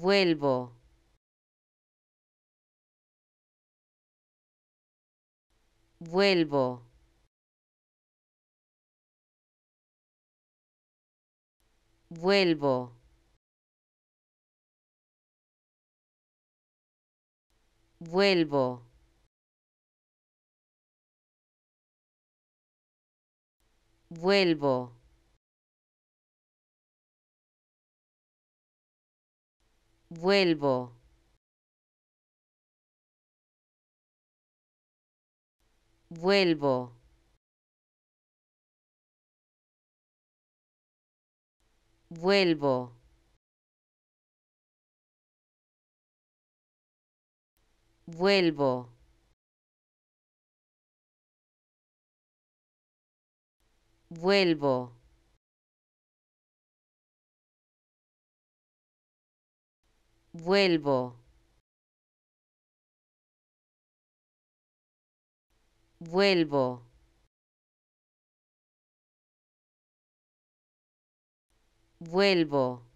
vuelvo. Vuelvo. Vuelvo. Vuelvo. Vuelvo. vuelvo. Vuelvo. Vuelvo. Vuelvo. Vuelvo. vuelvo, vuelvo, vuelvo.